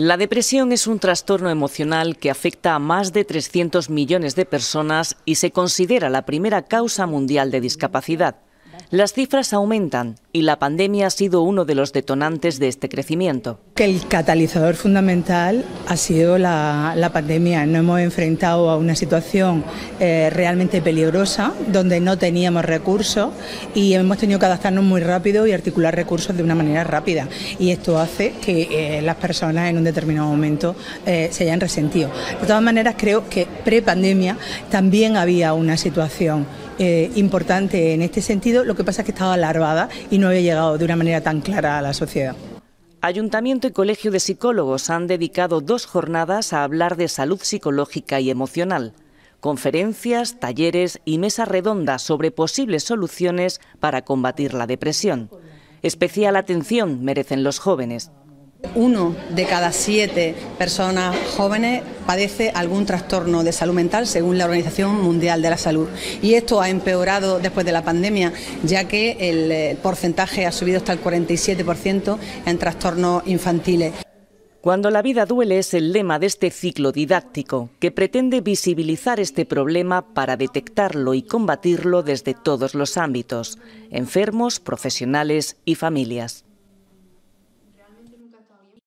La depresión es un trastorno emocional que afecta a más de 300 millones de personas y se considera la primera causa mundial de discapacidad. Las cifras aumentan y la pandemia ha sido uno de los detonantes de este crecimiento. el catalizador fundamental ha sido la, pandemia. Nos hemos enfrentado a una situación eh, realmente peligrosa donde no teníamos recursos y hemos tenido que adaptarnos muy rápido y articular recursos de una manera rápida. Y esto hace que eh, las personas en un determinado momento eh, se hayan resentido. De todas maneras, creo que pre-pandemia también había una situación eh, importante en este sentido, lo que pasa es que estaba alarmada y no había llegado de una manera tan clara a la sociedad. Ayuntamiento y Colegio de Psicólogos han dedicado dos jornadas a hablar de salud psicológica y emocional, conferencias, talleres y mesas redondas sobre posibles soluciones para combatir la depresión. Especial atención merecen los jóvenes. Uno de cada siete personas jóvenes padece algún trastorno de salud mental según la Organización Mundial de la Salud. Y esto ha empeorado después de la pandemia, ya que el eh, porcentaje ha subido hasta el 47% en trastornos infantiles. Cuando la vida duele es el lema de este ciclo didáctico, que pretende visibilizar este problema para detectarlo y combatirlo desde todos los ámbitos, enfermos, profesionales y familias.